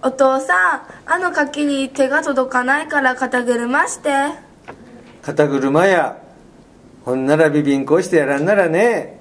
お父さんあの柿に手が届かないから肩車して肩車やほんならビビンコしてやらんならね